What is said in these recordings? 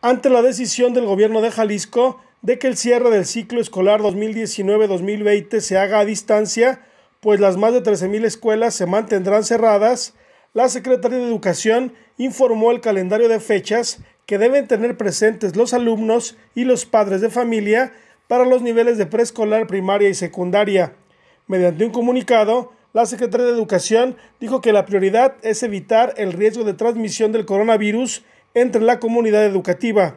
ante la decisión del gobierno de Jalisco de que el cierre del ciclo escolar 2019-2020 se haga a distancia, pues las más de 13.000 escuelas se mantendrán cerradas, la Secretaría de Educación informó el calendario de fechas que deben tener presentes los alumnos y los padres de familia para los niveles de preescolar, primaria y secundaria. Mediante un comunicado, la Secretaría de Educación dijo que la prioridad es evitar el riesgo de transmisión del coronavirus entre la comunidad educativa.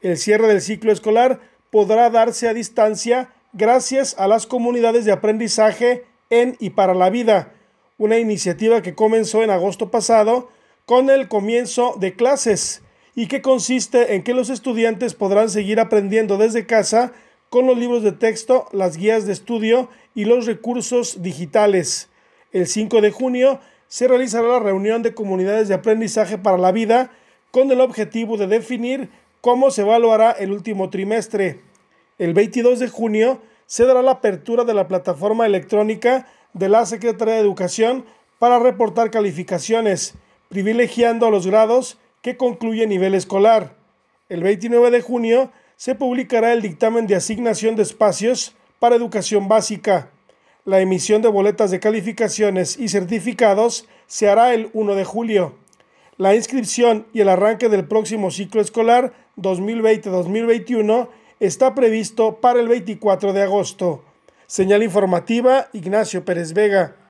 El cierre del ciclo escolar podrá darse a distancia gracias a las comunidades de aprendizaje en y para la vida, una iniciativa que comenzó en agosto pasado con el comienzo de clases y que consiste en que los estudiantes podrán seguir aprendiendo desde casa con los libros de texto, las guías de estudio y los recursos digitales. El 5 de junio se realizará la reunión de comunidades de aprendizaje para la vida con el objetivo de definir cómo se evaluará el último trimestre. El 22 de junio se dará la apertura de la plataforma electrónica de la Secretaría de Educación para reportar calificaciones, privilegiando los grados que concluye nivel escolar. El 29 de junio se publicará el dictamen de asignación de espacios para educación básica. La emisión de boletas de calificaciones y certificados se hará el 1 de julio la inscripción y el arranque del próximo ciclo escolar 2020-2021 está previsto para el 24 de agosto. Señal informativa Ignacio Pérez Vega.